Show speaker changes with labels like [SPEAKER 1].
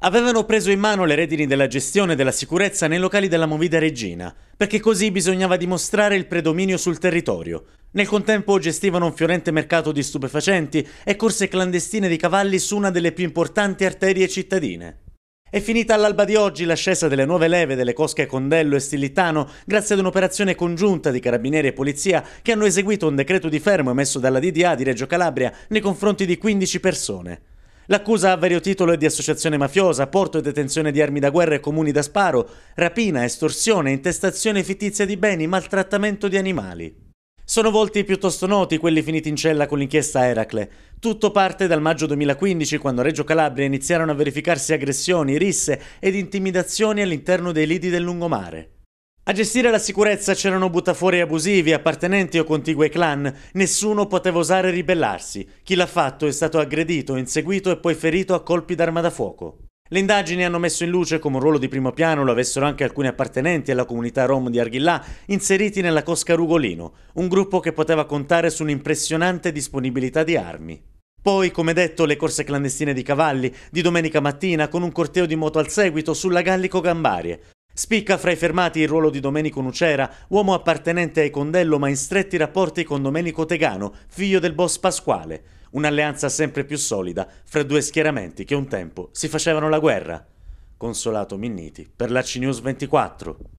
[SPEAKER 1] avevano preso in mano le redini della gestione della sicurezza nei locali della Movida Regina, perché così bisognava dimostrare il predominio sul territorio. Nel contempo gestivano un fiorente mercato di stupefacenti e corse clandestine di cavalli su una delle più importanti arterie cittadine. È finita all'alba di oggi l'ascesa delle nuove leve delle cosche Condello e Stillitano grazie ad un'operazione congiunta di carabinieri e polizia che hanno eseguito un decreto di fermo emesso dalla DDA di Reggio Calabria nei confronti di 15 persone. L'accusa a vario titolo è di associazione mafiosa, porto e detenzione di armi da guerra e comuni da sparo, rapina, estorsione, intestazione fittizia di beni, maltrattamento di animali. Sono volti piuttosto noti quelli finiti in cella con l'inchiesta Eracle. Tutto parte dal maggio 2015, quando a Reggio Calabria iniziarono a verificarsi aggressioni, risse ed intimidazioni all'interno dei lidi del lungomare. A gestire la sicurezza c'erano buttafuori abusivi, appartenenti o contigui ai clan. Nessuno poteva osare ribellarsi. Chi l'ha fatto è stato aggredito, inseguito e poi ferito a colpi d'arma da fuoco. Le indagini hanno messo in luce come un ruolo di primo piano lo avessero anche alcuni appartenenti alla comunità rom di Arghillà, inseriti nella Cosca Rugolino, un gruppo che poteva contare su un'impressionante disponibilità di armi. Poi, come detto, le corse clandestine di cavalli, di domenica mattina, con un corteo di moto al seguito sulla Gallico Gambarie, Spicca fra i fermati il ruolo di Domenico Nucera, uomo appartenente ai Condello ma in stretti rapporti con Domenico Tegano, figlio del boss Pasquale. Un'alleanza sempre più solida fra due schieramenti che un tempo si facevano la guerra. Consolato Minniti per la CNews 24.